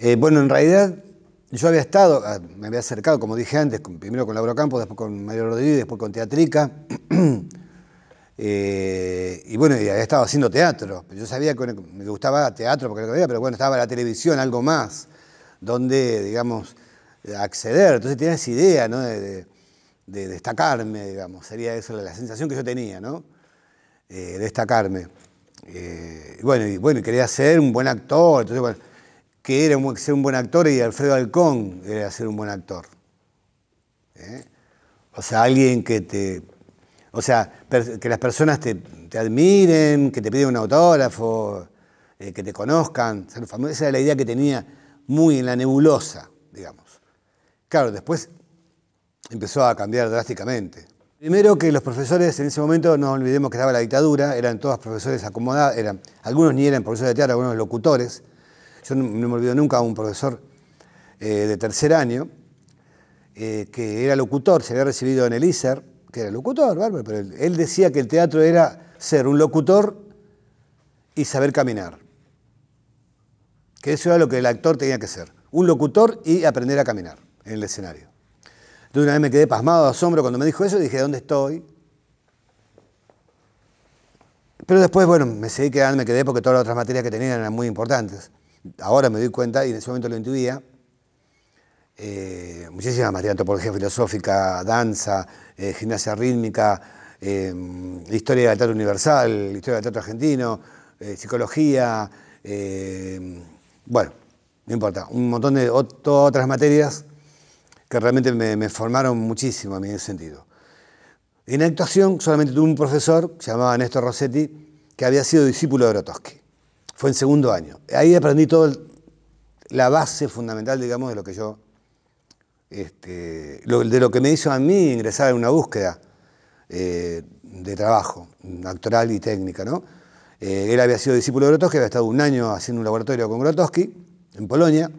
Eh, bueno, en realidad yo había estado, ah, me había acercado, como dije antes, primero con lauro Campos, después con Mario Rodríguez, después con Teatrica. Eh, y bueno, y había estado haciendo teatro. Yo sabía que me gustaba teatro porque lo pero bueno, estaba la televisión, algo más, donde, digamos, acceder. Entonces tenía esa idea, ¿no? De, destacarme, digamos. Sería esa la sensación que yo tenía, ¿no? Eh, destacarme. bueno, y bueno, quería ser un buen actor. Entonces, bueno que era ser un buen actor y Alfredo Alcón era ser un buen actor. ¿eh? O sea, alguien que te. O sea, que las personas te, admiren, que te piden un autógrafo, eh, que te conozcan. Ser Esa era la idea que tenía muy en la nebulosa, digamos. Claro, después empezó a cambiar drásticamente. Primero que los profesores en ese momento, no olvidemos que estaba la dictadura, eran todos profesores acomodados, eran, algunos ni eran profesores de teatro, algunos locutores, yo no, me olvido nunca a un profesor eh, de tercer año eh, que era locutor, se había recibido en el ISER, que era locutor, bárbaro, pero él, decía que el teatro era ser un locutor y saber caminar. Que eso era lo que el actor tenía que ser, un locutor y aprender a caminar en el escenario. Entonces una vez me quedé pasmado de asombro cuando me dijo eso, dije, ¿dónde estoy? Pero después, bueno, me seguí quedando, me quedé porque todas las otras materias que tenía eran muy importantes ahora me doy cuenta y en ese momento lo intuía, eh, muchísimas materias, antropología filosófica, danza, eh, gimnasia rítmica, eh, historia del teatro universal, historia del teatro argentino, psicología, bueno, no importa, un montón de otras materias que realmente me, formaron muchísimo a en ese sentido. En actuación solamente tuve un profesor, se llamaba Néstor Rossetti, que había sido discípulo de Grotowski fue en segundo año. Ahí aprendí toda la base fundamental, digamos, de lo que yo, este, de lo que me hizo a mí ingresar en una búsqueda eh, de trabajo, actoral y técnica, ¿no? Eh, él había sido discípulo de Grotowski, había estado un año haciendo un laboratorio con Grotowski en Polonia.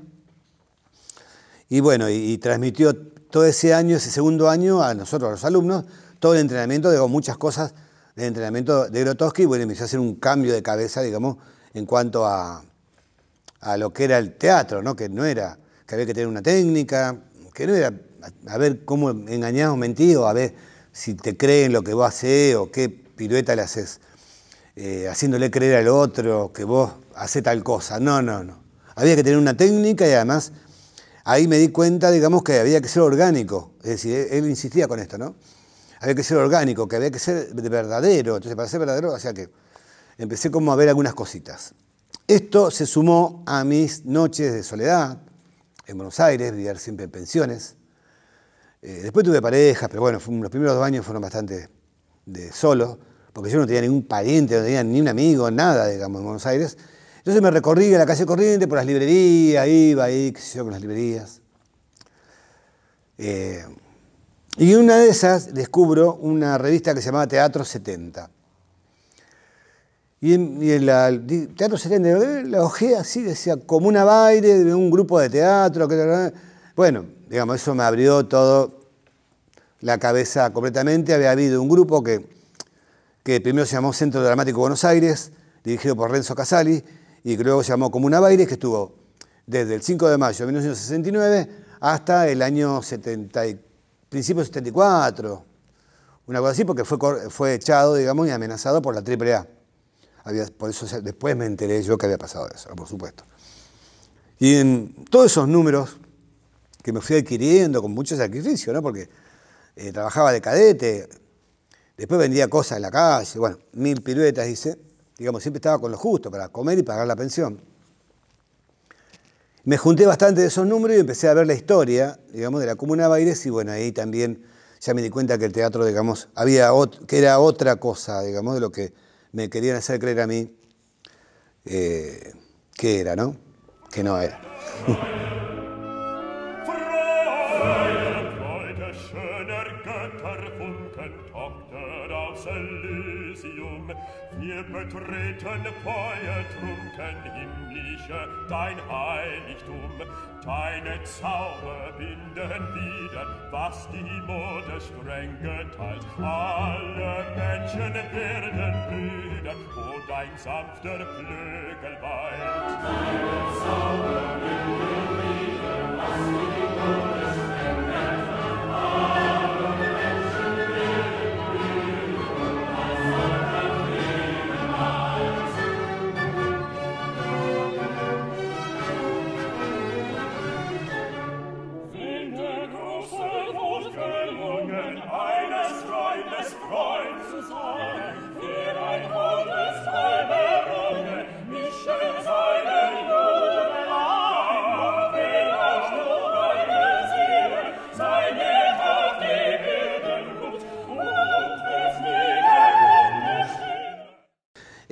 Y bueno, y, transmitió todo ese año, ese segundo año, a nosotros, a los alumnos, todo el entrenamiento, digo, muchas cosas del entrenamiento de Grotowski. Bueno, me hizo hacer un cambio de cabeza, digamos, en cuanto a, lo que era el teatro, ¿no? que no era, que había que tener una técnica, que no era a, ver cómo engañás o a ver si te creen lo que vos haces o qué pirueta le haces, eh, haciéndole creer al otro que vos haces tal cosa. No, no, no. Había que tener una técnica y además ahí me di cuenta, digamos, que había que ser orgánico. Es decir, él insistía con esto, ¿no? Había que ser orgánico, que había que ser verdadero. Entonces, para ser verdadero, o que empecé como a ver algunas cositas. Esto se sumó a mis noches de soledad en Buenos Aires, vivir siempre en pensiones. Eh, después tuve parejas, pero bueno, los primeros dos años fueron bastante de solo, porque yo no tenía ningún pariente, no tenía ni un amigo, nada, digamos, en Buenos Aires. Entonces me recorrí a la calle Corriente por las librerías, iba ahí, qué sé yo, con las librerías. Eh, y en una de esas descubro una revista que se llamaba Teatro 70. Y en, el Teatro Serena, la ojea así, decía, Comuna un de un grupo de teatro. Que, bueno, digamos, eso me abrió todo la cabeza completamente. Había habido un grupo que, primero se llamó Centro Dramático Buenos Aires, dirigido por Renzo Casali, y que luego se llamó Comuna Baile, que estuvo desde el 5 de mayo de 1969 hasta el año 70, principio 74, una cosa así, porque fue, fue echado, digamos, y amenazado por la AAA por eso después me enteré yo que había pasado eso, por supuesto. Y en todos esos números que me fui adquiriendo con mucho sacrificio, ¿no? Porque eh, trabajaba de cadete, después vendía cosas en la calle, bueno, mil piruetas dice digamos, siempre estaba con lo justo para comer y pagar la pensión. Me junté bastante de esos números y empecé a ver la historia, digamos, de la Comuna de Baires y bueno, ahí también ya me di cuenta que el teatro, digamos, había que era otra cosa, digamos, de lo que me querían hacer creer a mí eh, que era, ¿no? Que no era. ertreten, feuer trunken, himmlische, dein Heiligtum. Deine Zauber binden wieder, was die Mode streng geteilt. Alle Menschen werden Brüder, wo dein sanfter Flügel weilt. Deine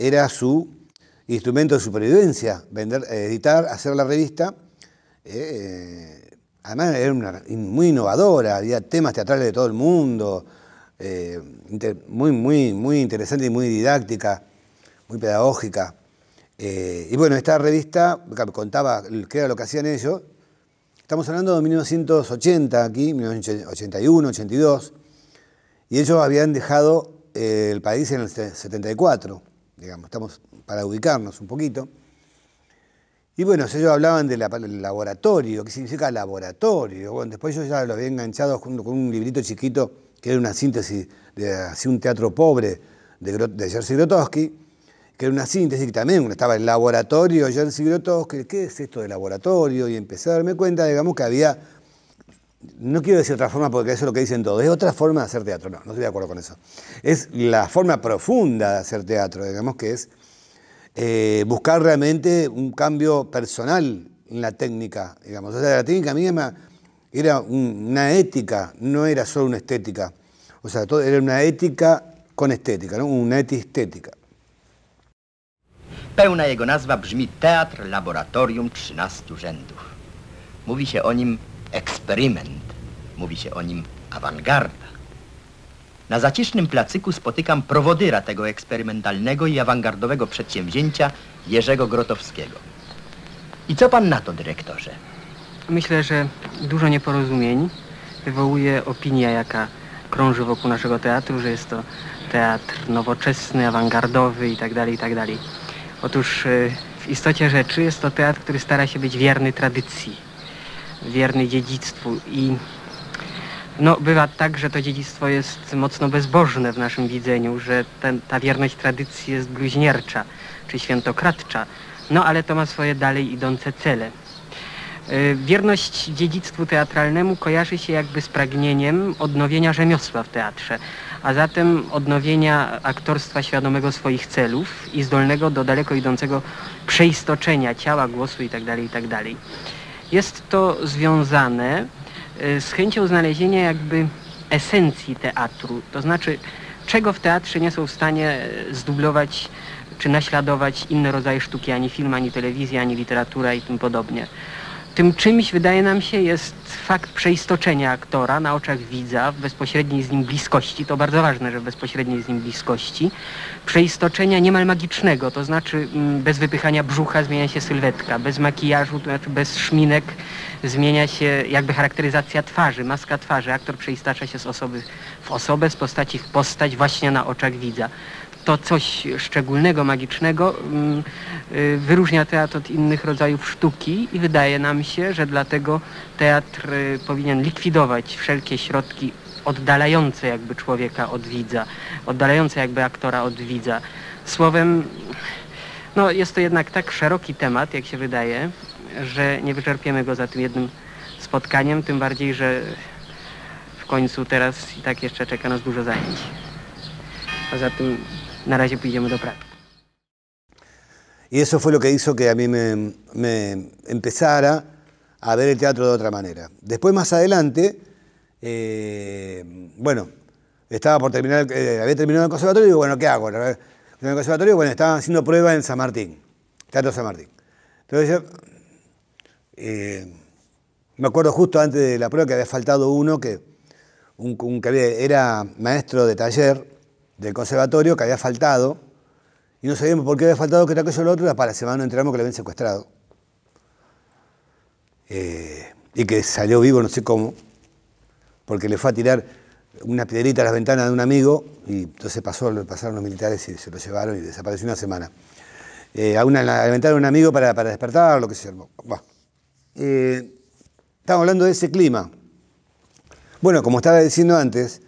era su instrumento de supervivencia, vender, editar, hacer la revista. Eh, además era una, muy innovadora, había temas teatrales de todo el mundo, eh, muy, muy, muy interesante y muy didáctica, muy pedagógica. Eh, y bueno, esta revista contaba qué era lo que hacían ellos. Estamos hablando de 1980 aquí, 1981, 82, y ellos habían dejado el país en el 74 digamos, estamos para ubicarnos un poquito. Y bueno, ellos hablaban del laboratorio, ¿qué significa laboratorio? Bueno, después yo ya lo había enganchado con un librito chiquito que era una síntesis de así un teatro pobre de, de Jerzy Grotowski, que era una síntesis que también estaba el laboratorio Jerzy Grotowski, ¿qué es esto de laboratorio? Y empecé a darme cuenta, digamos, que había no quiero decir otra forma porque eso es lo que dicen todos, es otra forma de hacer teatro, no, no estoy de acuerdo con eso. Es la forma profunda de hacer teatro, digamos que es eh, buscar realmente un cambio personal en la técnica, digamos. O sea, la técnica misma era una ética, no era solo una estética. O sea, todo, era una ética con estética, ¿no? una etiestética estética nazwa Teatr Laboratorium 13 Rzędów. Mówi się o nim eksperyment. Mówi się o nim awangarda. Na zacisznym placyku spotykam prowodyra tego eksperymentalnego i awangardowego przedsięwzięcia Jerzego Grotowskiego. I co pan na to, dyrektorze? Myślę, że dużo nieporozumień wywołuje opinia, jaka krąży wokół naszego teatru, że jest to teatr nowoczesny, awangardowy itd., tak tak dalej. Otóż y, w istocie rzeczy jest to teatr, który stara się być wierny tradycji wierny dziedzictwu i no, bywa tak, że to dziedzictwo jest mocno bezbożne w naszym widzeniu, że ten, ta wierność tradycji jest bluźniercza czy świętokradcza, no ale to ma swoje dalej idące cele. Y, wierność dziedzictwu teatralnemu kojarzy się jakby z pragnieniem odnowienia rzemiosła w teatrze, a zatem odnowienia aktorstwa świadomego swoich celów i zdolnego do daleko idącego przeistoczenia ciała, głosu itd. Tak itd. Tak jest to związane y, z chęcią znalezienia jakby esencji teatru, to znaczy czego w teatrze nie są w stanie y, zdublować czy naśladować inne rodzaje sztuki, ani film, ani telewizja, ani literatura i tym podobnie. Tym czymś, wydaje nam się, jest fakt przeistoczenia aktora na oczach widza, w bezpośredniej z nim bliskości, to bardzo ważne, że w bezpośredniej z nim bliskości, przeistoczenia niemal magicznego, to znaczy mm, bez wypychania brzucha zmienia się sylwetka, bez makijażu, to znaczy bez szminek zmienia się jakby charakteryzacja twarzy, maska twarzy. Aktor przeistacza się z osoby w osobę, z postaci w postać właśnie na oczach widza to coś szczególnego, magicznego mm, y, wyróżnia teatr od innych rodzajów sztuki i wydaje nam się, że dlatego teatr y, powinien likwidować wszelkie środki oddalające jakby człowieka od widza, oddalające jakby aktora od widza. Słowem, no jest to jednak tak szeroki temat, jak się wydaje, że nie wyczerpiemy go za tym jednym spotkaniem, tym bardziej, że w końcu teraz i tak jeszcze czeka nas dużo zajęć. A tym Naraye Pillamoto Prat. Y eso fue lo que hizo que a mí me, empezara a ver el teatro de otra manera. Después, más adelante, eh, bueno, estaba por terminar, eh, había terminado el conservatorio y bueno, ¿qué hago? En el conservatorio, bueno, estaba haciendo prueba en San Martín, Teatro San Martín. Entonces eh, me acuerdo justo antes de la prueba que había faltado uno que, era maestro de taller del conservatorio que había faltado, y no sabíamos por qué había faltado, que era aquello o lo otro, y para la semana no enteramos que le habían secuestrado. Eh, y que salió vivo, no sé cómo, porque le fue a tirar una piedrita a las ventanas de un amigo, y entonces pasó, pasaron los militares y se lo llevaron y desapareció una semana. Eh, a una la ventana de un amigo para, para despertar, lo que sea eh, estamos hablando de ese clima. Bueno, como estaba diciendo antes,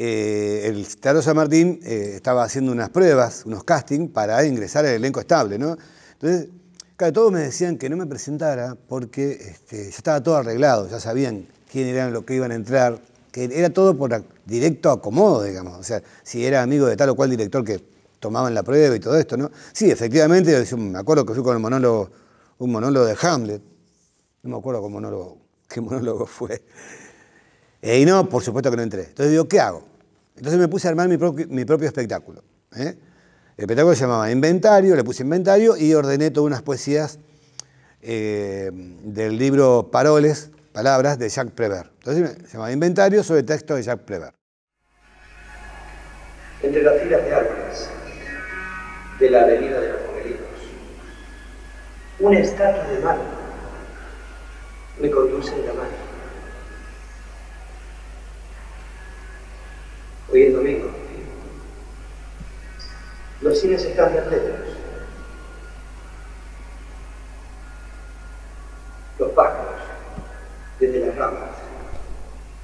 eh, el Teatro San Martín eh, estaba haciendo unas pruebas, unos castings para ingresar al elenco estable, ¿no? Entonces, claro, todos me decían que no me presentara porque este, ya estaba todo arreglado, ya sabían quién eran lo que iban a entrar, que era todo por directo acomodo, digamos, o sea, si era amigo de tal o cual director que tomaban la prueba y todo esto, ¿no? Sí, efectivamente, me acuerdo que fui con el monólogo, un monólogo de Hamlet, no me acuerdo qué monólogo fue. Eh, y no, por supuesto que no entré. Entonces digo, ¿qué hago? Entonces me puse a armar mi propio, espectáculo. ¿eh? El espectáculo se llamaba Inventario, le puse Inventario y ordené todas unas poesías eh, del libro Paroles, Palabras, de Jacques Prévert. Entonces se llamaba Inventario sobre texto de Jacques Prévert. Entre las filas de árboles de la Avenida de los Pomelitos, una estatua de mano me conduce en la mano Hoy es domingo. Los cines están repletos. Los pájaros, desde las ramas,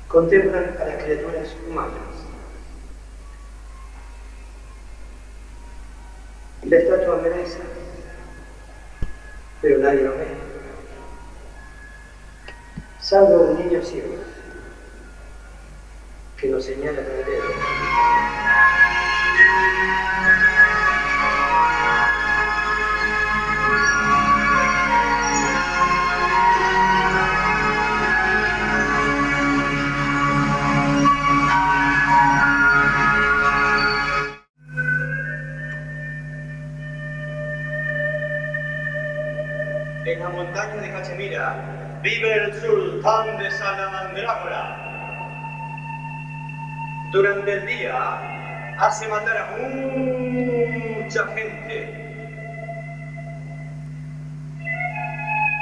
contemplan a las criaturas humanas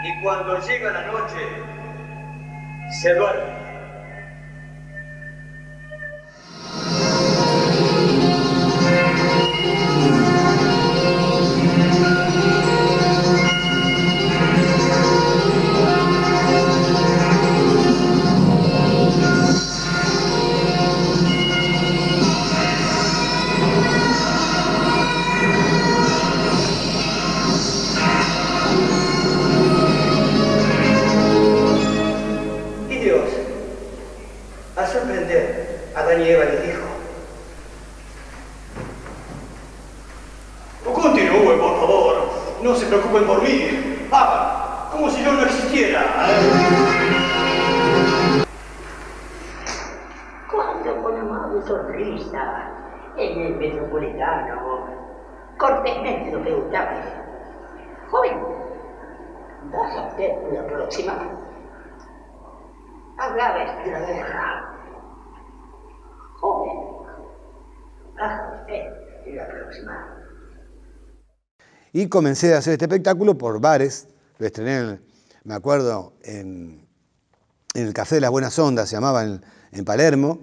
y cuando llega la noche se duerme. y la próxima, la ah, eh, la próxima. Y comencé a hacer este espectáculo por bares. Lo estrené, me acuerdo, en, el Café de las Buenas Ondas, se llamaba en, Palermo.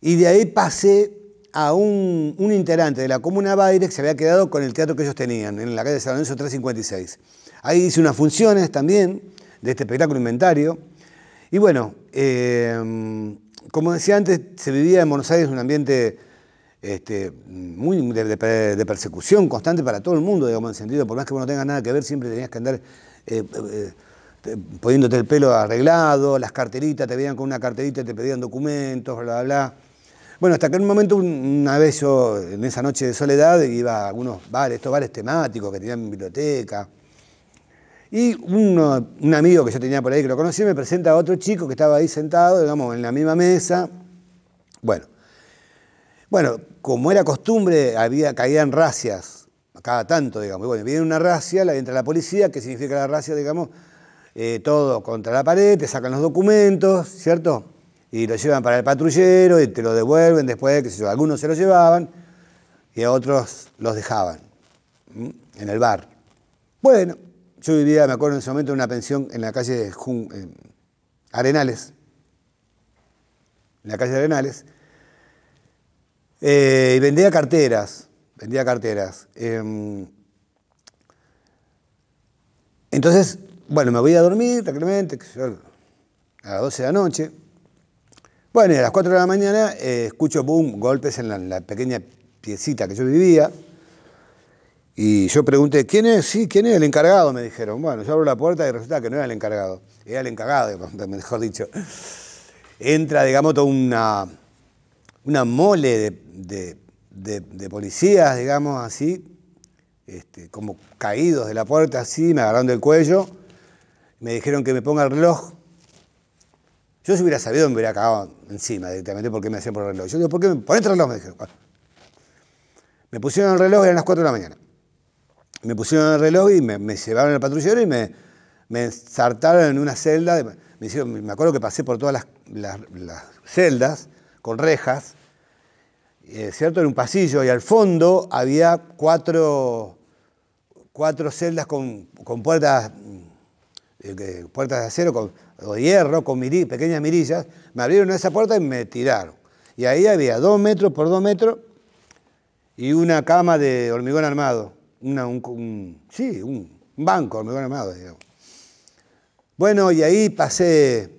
Y de ahí pasé a un, un, integrante de la comuna Baile que se había quedado con el teatro que ellos tenían en la calle San Lorenzo 356. Ahí hice unas funciones también de este espectáculo inventario. Y bueno, eh, como decía antes, se vivía en Buenos Aires un ambiente este, muy de, persecución constante para todo el mundo, digamos, en sentido, por más que vos no tengas nada que ver, siempre tenías que andar eh, eh, poniéndote el pelo arreglado, las carteritas, te veían con una carterita y te pedían documentos, bla, bla, bla. Bueno, hasta que en un momento, una vez yo, en esa noche de soledad, iba a algunos bares, estos bares temáticos que tenían biblioteca, y un amigo que yo tenía por ahí que lo conocía me presenta a otro chico que estaba ahí sentado, digamos, en la misma mesa. Bueno, bueno como era costumbre, había, caían racias cada tanto, digamos. Y bueno, viene una racia, la entra la policía, que significa la racia, digamos, eh, todo contra la pared, te sacan los documentos, ¿cierto? Y lo llevan para el patrullero y te lo devuelven después, de que algunos se lo llevaban y a otros los dejaban en el bar. Bueno, yo vivía, me acuerdo en ese momento, en una pensión en la calle de Arenales. En la calle de Arenales. Eh, y vendía carteras. Vendía carteras. Em, entonces, bueno, me voy a dormir tranquilamente, a las 12 de la noche. Bueno, y a las 4 de la mañana eh, escucho boom, golpes en la pequeña piecita que yo vivía. Y yo pregunté, ¿quién es? Sí, ¿quién es el encargado? Me dijeron. Bueno, yo abro la puerta y resulta que no era el encargado, era el encargado, mejor dicho. Entra, digamos, toda una, una mole de, policías, digamos, así, este, como caídos de la puerta, así, me agarrando el cuello. Me dijeron que me ponga el reloj. Yo si hubiera sabido me hubiera acabado encima directamente porque me hacían por el reloj. Yo digo, ¿por qué me pones el reloj? Me dijeron. Me pusieron el reloj, eran las 4 de la mañana me pusieron el reloj y me, llevaron al patrullero y me, me en una celda. Me, acuerdo que pasé por todas las, celdas con rejas, eh, ¿cierto? En un pasillo y al fondo había cuatro, cuatro celdas con, puertas, mm, eh, puertas de acero con, o hierro, con pequeñas mirillas. Me abrieron esa puerta y me tiraron. Y ahí había dos metros por dos metros y una cama de hormigón armado un, sí, un banco, me llamado, Bueno, y ahí pasé,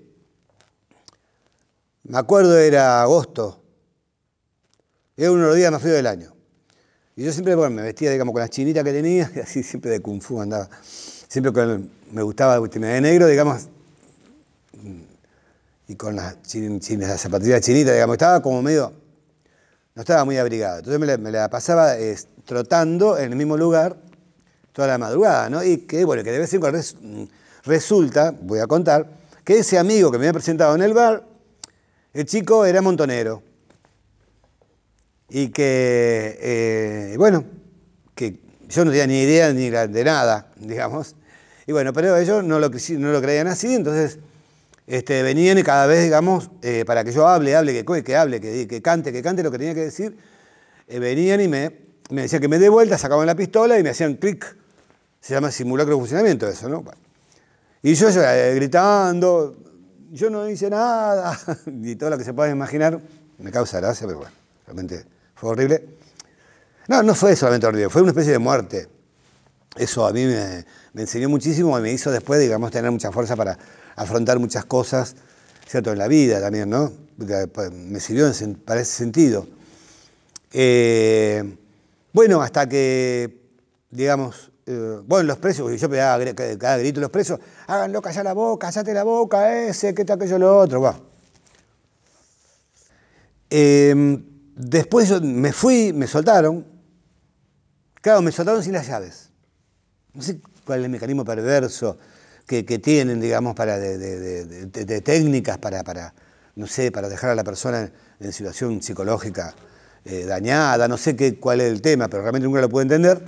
me acuerdo era agosto, era uno de los días más fríos del año. Y yo siempre me vestía, digamos, con las chinita que tenía, y así siempre de kung fu andaba. Siempre me gustaba vestirme de negro, digamos, y con las, las zapatillas chinitas, digamos, estaba como medio no estaba muy abrigado. Entonces me la, pasaba trotando en el mismo lugar toda la madrugada, ¿no? Y que, bueno, que debe vez en mm, resulta, voy a contar, que ese amigo que me había presentado en el bar, el chico era montonero. Y que, eh, bueno, que yo no tenía ni idea ni de nada, digamos. Y bueno, pero ellos no lo creían así, entonces este, venían venían cada vez, digamos, eh, para que yo hable, hable, que, que hable, que, que cante, que cante lo que tenía que decir, eh, venían y me, me decían que me dé vuelta, sacaban la pistola y me hacían clic. Se llama simulacro de funcionamiento eso, ¿no? Y yo, eh, gritando, yo no hice nada, y todo lo que se pueda imaginar, me causa gracia, pero bueno, realmente fue horrible. No, no fue solamente horrible, fue una especie de muerte. Eso a mí me, me enseñó muchísimo y me hizo después, digamos, tener mucha fuerza para afrontar muchas cosas, ¿cierto? En la vida también, ¿no? Pues, me sirvió para ese sentido. Eh, bueno, hasta que, digamos, eh, bueno, los presos, yo pedía cada grito los presos, háganlo ya la boca, callate la boca, ese, que está aquello, lo otro, va. Em, después me fui, me soltaron. Claro, me soltaron sin las llaves. No sé cuál es el mecanismo perverso que, tienen, digamos, para de, técnicas para, para, no sé, para dejar a la persona en situación psicológica eh, dañada, no sé qué, cuál es el tema, pero realmente nunca lo pude entender.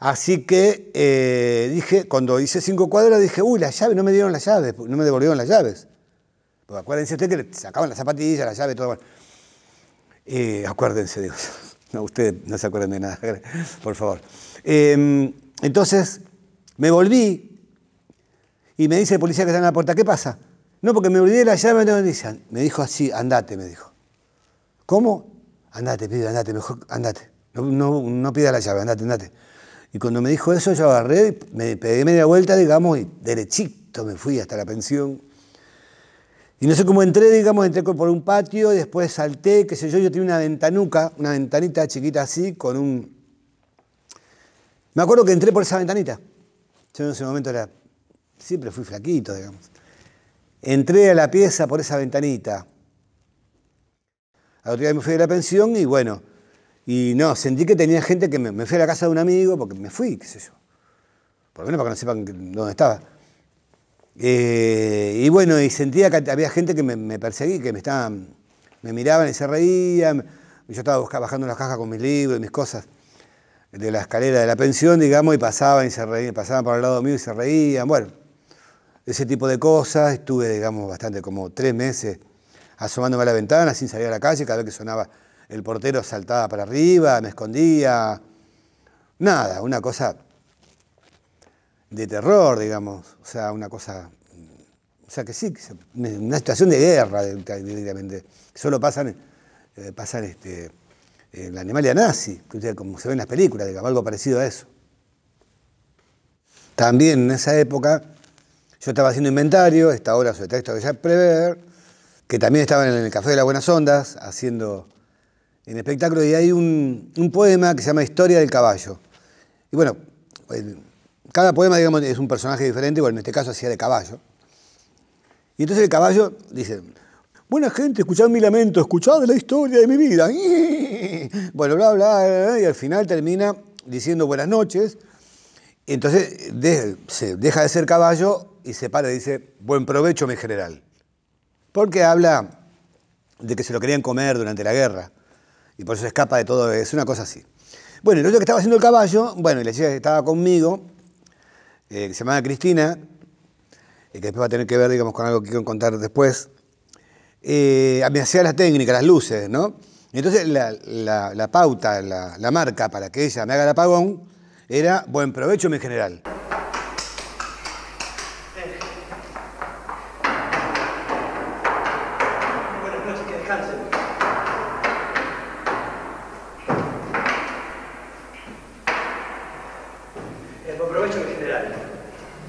Así que eh, dije, cuando hice cinco cuadras, dije, uy, las llaves, no me dieron las llaves, no me devolvieron las llaves. acuérdense ustedes que le sacaban las zapatillas, las llaves, todo. Eh, acuérdense, digo. No, ustedes no se acuerdan de nada, por favor. Em, entonces, me volví y me dice el policía que está en la puerta, ¿qué pasa? No, porque me olvidé la llave. No, me dijo así, andate, me dijo. ¿Cómo? Andate, pide, andate, mejor andate. No, pida la llave, andate, andate. Y cuando me dijo eso, yo agarré, me pegué media vuelta, digamos, y derechito me fui hasta la pensión. Y no sé cómo entré, digamos, entré por un patio, después salté, qué sé yo, yo tenía una ventanuca, una ventanita chiquita así, con un... Me acuerdo que entré por esa ventanita. Yo en ese momento era siempre fui flaquito, digamos. Entré a la pieza por esa ventanita. Al otro día me fui de la pensión y bueno, y no, sentí que tenía gente que me, fui a la casa de un amigo porque me fui, qué sé yo. Por lo menos para que no sepan dónde estaba. Eh, y bueno, y sentía que había gente que me, perseguía, que me estaban, me miraban y se reían. Yo estaba bajando las cajas con mis libros, y mis cosas de la escalera de la pensión, digamos, y pasaban y se reían, pasaban por el lado mío y se reían. Bueno, ese tipo de cosas. Estuve, digamos, bastante como tres meses asomándome a la ventana sin salir a la calle, cada vez que sonaba el portero saltaba para arriba, me escondía. Nada, una cosa de terror, digamos. O sea, una cosa. O sea, que sí, una situación de guerra directamente. Solo pasan, eh, pasan este, eh, la animalia nazi, como se ve en las películas, digamos, algo parecido a eso. También en esa época yo estaba haciendo inventario, esta obra sobre texto de ya prever, que también estaba en el Café de las Buenas Ondas, haciendo en espectáculo, y hay un, poema que se llama Historia del Caballo. Y bueno, cada poema, digamos, es un personaje diferente, bueno, en este caso hacía de caballo. Y entonces el caballo dice, buena gente, escuchad mi lamento, escuchad la historia de mi vida. Bueno, bla, bla, bla, y al final termina diciendo buenas noches. Entonces se deja de ser caballo y se para y dice, buen provecho, mi general. Porque habla de que se lo querían comer durante la guerra y por eso escapa de todo, es una cosa así. Bueno, el otro que estaba haciendo el caballo, bueno, y la chica que estaba conmigo, eh, que se llamaba Cristina, que después va a tener que ver, digamos, con algo que quiero contar después, eh, me hacía las técnicas, las luces, ¿no? Entonces la, pauta, la, marca para que ella me haga el apagón era buen provecho, mi general.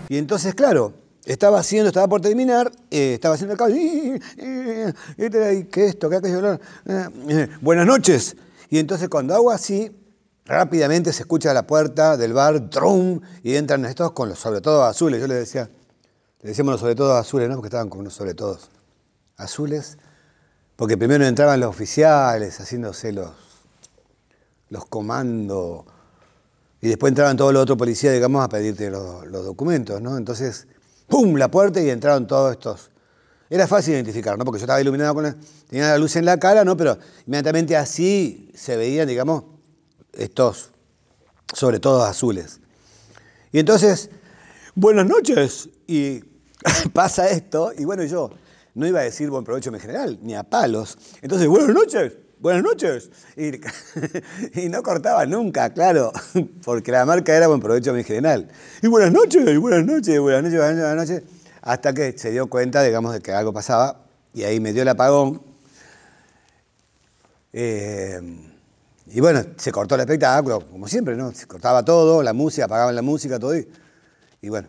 Y entonces, claro, estaba haciendo, estaba por terminar, eh, estaba haciendo acá, y, este que esto, que aquello, eh, eh, buenas noches. Y entonces cuando hago así, rápidamente se escucha la puerta del bar, drum, y entran estos con los sobre todo azules. Yo les decía, le decíamos los sobre todo azules, no porque estaban con unos sobre todos azules, porque primero entraban los oficiales haciéndose los, los comandos y después entraban todos los otros policías, digamos, a pedirte los, documentos, ¿no? Entonces, ¡pum! la puerta y entraron todos estos. Era fácil identificar, ¿no? Porque yo estaba iluminado con la. tenía la luz en la cara, ¿no? Pero inmediatamente así se veían, digamos, estos, sobre todo azules. Y entonces, buenas noches. Y pasa esto, y bueno, yo no iba a decir buen provecho en general, ni a palos. Entonces, buenas noches buenas noches. Y, no cortaba nunca, claro, porque la marca era buen provecho general. Y buenas noches, y buenas noches, y buenas noches, buenas noches, hasta que se dio cuenta, digamos, de que algo pasaba y ahí me dio el apagón. Eh, y bueno, se cortó el espectáculo, como siempre, ¿no? Se cortaba todo, la música, apagaban la música, todo. Y, bueno,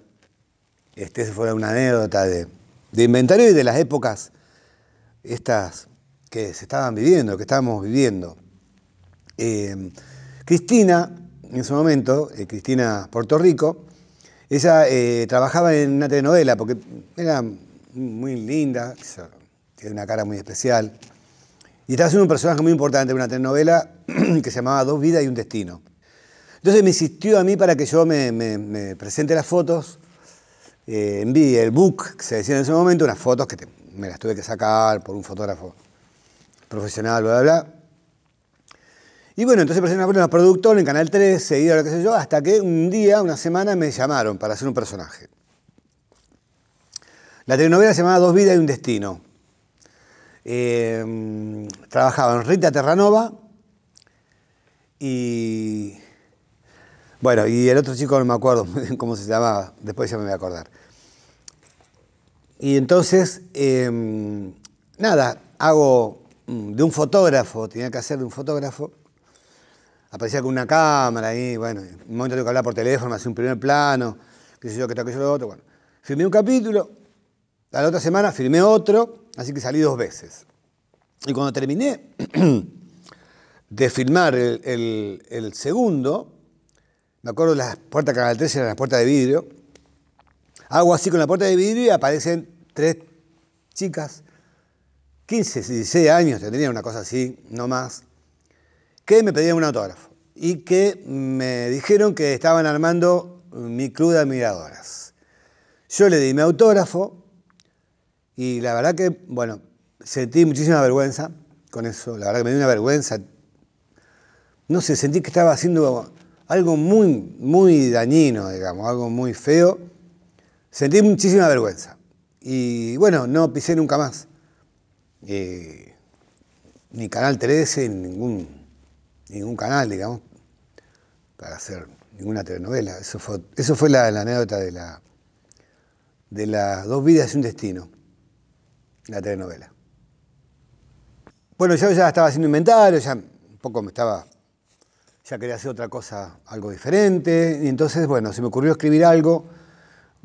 este fue una anécdota de, de inventario y de las épocas estas que se estaban viviendo, que estábamos viviendo. Eh, Cristina, en su momento, eh, Cristina Puerto Rico, ella eh, trabajaba en una telenovela porque era muy linda, tiene una cara muy especial, y estaba haciendo un personaje muy importante en una telenovela que se llamaba Dos vidas y un destino. Entonces me insistió a mí para que yo me, presente las fotos, envié el book, que se decía en ese momento, unas fotos que me las tuve que sacar por un fotógrafo profesional, bla, bla, bla. Y bueno, entonces presenté una en productor en Canal 13, seguido, lo que sé yo, hasta que un día, una semana, me llamaron para hacer un personaje. La telenovela se llamaba Dos vidas y un destino. Eh, trabajaba en Rita Terranova y... Bueno, y el otro chico no me acuerdo cómo se llamaba, después ya me voy a acordar. Y entonces, eh, nada, hago Mm, de un fotógrafo, tenía que hacer de un fotógrafo. Aparecía con una cámara y bueno, en un momento tengo que hablar por teléfono, hacer un primer plano, qué sé yo, qué tal, qué yo, lo otro. Bueno, firmé un capítulo, la otra semana firmé otro, así que salí dos veces. Y cuando terminé de filmar el, segundo, me acuerdo las puertas al 13 eran las puertas de vidrio. Hago así con la puerta de vidrio y aparecen tres chicas 15, 16 años tendría, una cosa así, no más, que me pedían un autógrafo y que me dijeron que estaban armando mi club de admiradoras. Yo le di mi autógrafo y la verdad que, bueno, sentí muchísima vergüenza con eso, la verdad que me dio una vergüenza. No sé, sentí que estaba haciendo algo muy, muy dañino, digamos, algo muy feo. Sentí muchísima vergüenza. Y bueno, no pisé nunca más eh, ni Canal 13, ni ningún, ningún canal, digamos, para hacer ninguna telenovela. Eso fue, la, la anécdota de la de las dos vidas y un destino, la telenovela. Bueno, yo ya estaba haciendo inventario, ya un poco me estaba, ya quería hacer otra cosa, algo diferente, y entonces, bueno, se me ocurrió escribir algo,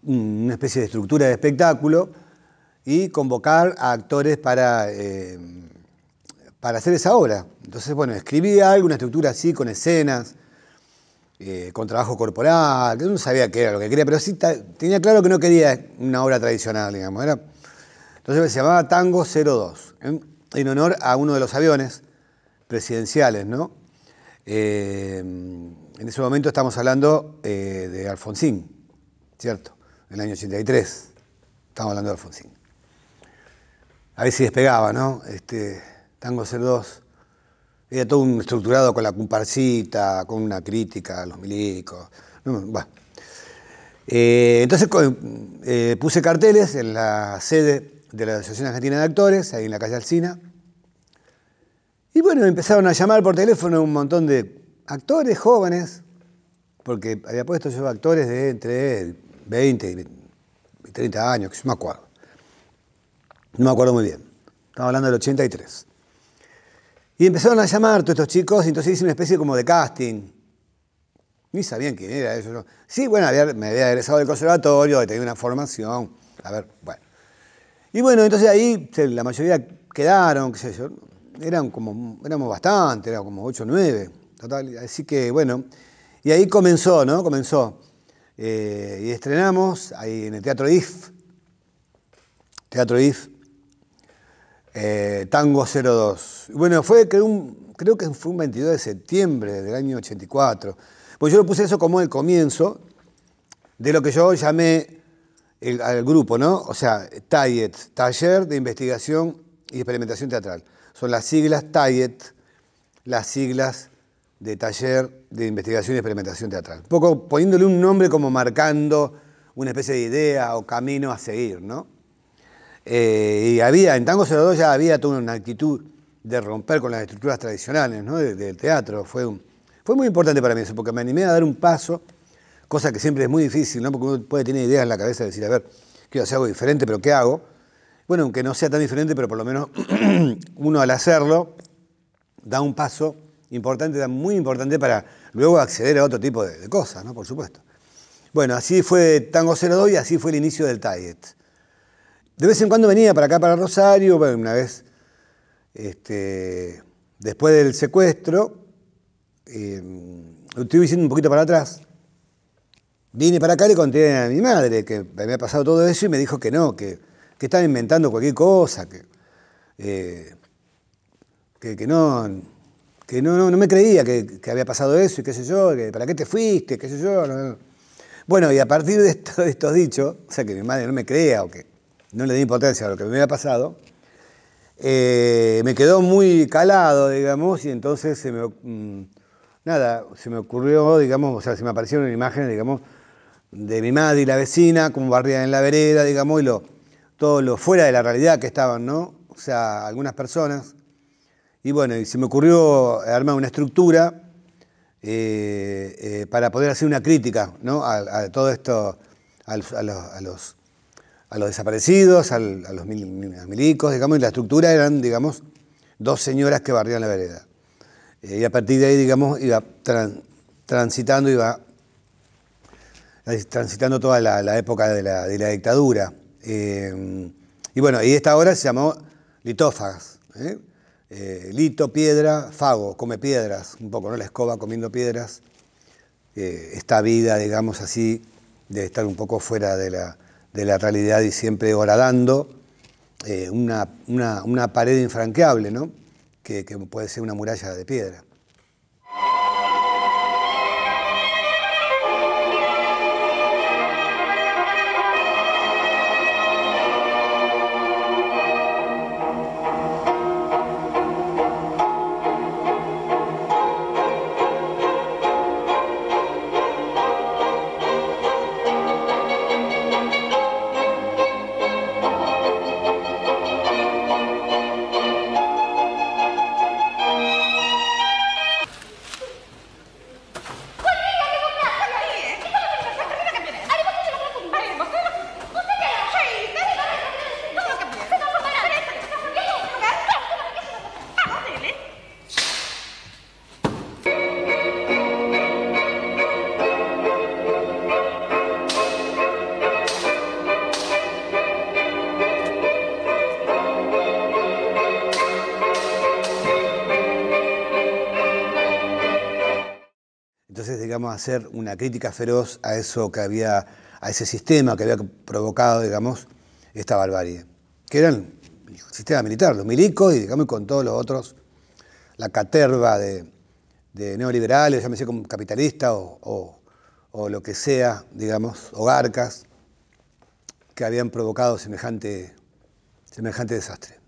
una especie de estructura de espectáculo, y convocar a actores para, eh, para hacer esa obra. Entonces, bueno, escribí algo, una estructura así, con escenas, eh, con trabajo corporal, que no sabía qué era lo que quería, pero sí tenía claro que no quería una obra tradicional, digamos. Era, entonces se llamaba Tango 02, ¿eh? en honor a uno de los aviones presidenciales, ¿no? en ese momento estamos hablando de Alfonsín, ¿cierto? En el año 83, estamos hablando de Alfonsín a ver si despegaba, ¿no? Este, Tango 02. Era todo un estructurado con la comparsita, con una crítica a los milicos. Eh, entonces eh, puse carteles en la sede de la Asociación Argentina de Actores, ahí en la calle Alcina. Y bueno, empezaron a llamar por teléfono un montón de actores jóvenes, porque había puesto yo actores de entre 20 y 30 años, que yo me acuerdo. No me acuerdo muy bien. Estaba hablando del 83. Y empezaron a llamar todos estos chicos, y entonces hice una especie como de casting. Ni sabían quién era eso. Sí, bueno, me había egresado del conservatorio, tenía una formación. A ver, bueno. Y bueno, entonces ahí la mayoría quedaron, qué sé yo. Eran como, éramos bastante, eran como 8 o 9. Total. Así que bueno. Y ahí comenzó, ¿no? Comenzó. Eh, y estrenamos ahí en el Teatro IF. Teatro IF eh, Tango 02. Bueno, fue creo, un, creo que fue un 22 de septiembre del año 84. Pues yo lo puse eso como el comienzo de lo que yo llamé al grupo, ¿no? O sea, TAIET, Taller de Investigación y Experimentación Teatral. Son las siglas TAIET, las siglas de Taller de Investigación y Experimentación Teatral. Un poco poniéndole un nombre como marcando una especie de idea o camino a seguir, ¿no? Eh, y había, en Tango 02 ya había toda una actitud de romper con las estructuras tradicionales del teatro. Fue, fue muy importante para mí eso, porque me animé a dar un paso, cosa que siempre es muy difícil, ¿no? porque uno puede tener ideas en la cabeza de decir, a ver, quiero hacer algo diferente, pero ¿qué hago? Bueno, aunque no sea tan diferente, pero por lo menos uno al hacerlo da un paso importante, da muy importante para luego acceder a otro tipo de, cosas, ¿no? por supuesto. Bueno, así fue Tango 02 y así fue el inicio del Tiet de vez en cuando venía para acá, para Rosario, bueno, una vez, este, después del secuestro, em, lo estuve diciendo un poquito para atrás, vine para acá y le conté a mi madre que me había pasado todo eso y me dijo que no, que, que estaba inventando cualquier cosa, que, eh, que, no, que no, no, me creía que, había pasado eso y qué sé yo, que para qué te fuiste, qué sé yo. Bueno, y a partir de, esto, estos dichos, o sea, que mi madre no me crea o que no le di importancia a lo que me había pasado, eh, me quedó muy calado, digamos, y entonces se me, mm, nada, se me ocurrió, digamos, o sea, se me aparecieron imágenes, digamos, de mi madre y la vecina, como barrían en la vereda, digamos, y todo lo fuera de la realidad que estaban, ¿no? O sea, algunas personas. Y bueno, y se me ocurrió armar una estructura eh, eh, para poder hacer una crítica, ¿no? A, todo esto, a los a los desaparecidos, a los milicos, digamos, y la estructura eran, digamos, dos señoras que barrían la vereda. Eh, y a partir de ahí, digamos, iba transitando, iba transitando toda la, época de la, dictadura. Eh, y bueno, y esta obra se llamó Litófagas. ¿eh? lito, piedra, fago, come piedras, un poco, ¿no? La escoba comiendo piedras. esta vida, digamos así, de estar un poco fuera de la, de la realidad y siempre horadando eh, una, una, pared infranqueable, ¿no? que puede ser una muralla de piedra. hacer una crítica feroz a eso que había, a ese sistema que había provocado, digamos, esta barbarie, que eran el sistema militar, los milicos y, digamos, con todos los otros, la caterva de, neoliberales, llámese como capitalista o, o, o, lo que sea, digamos, hogarcas, que habían provocado semejante, semejante desastre.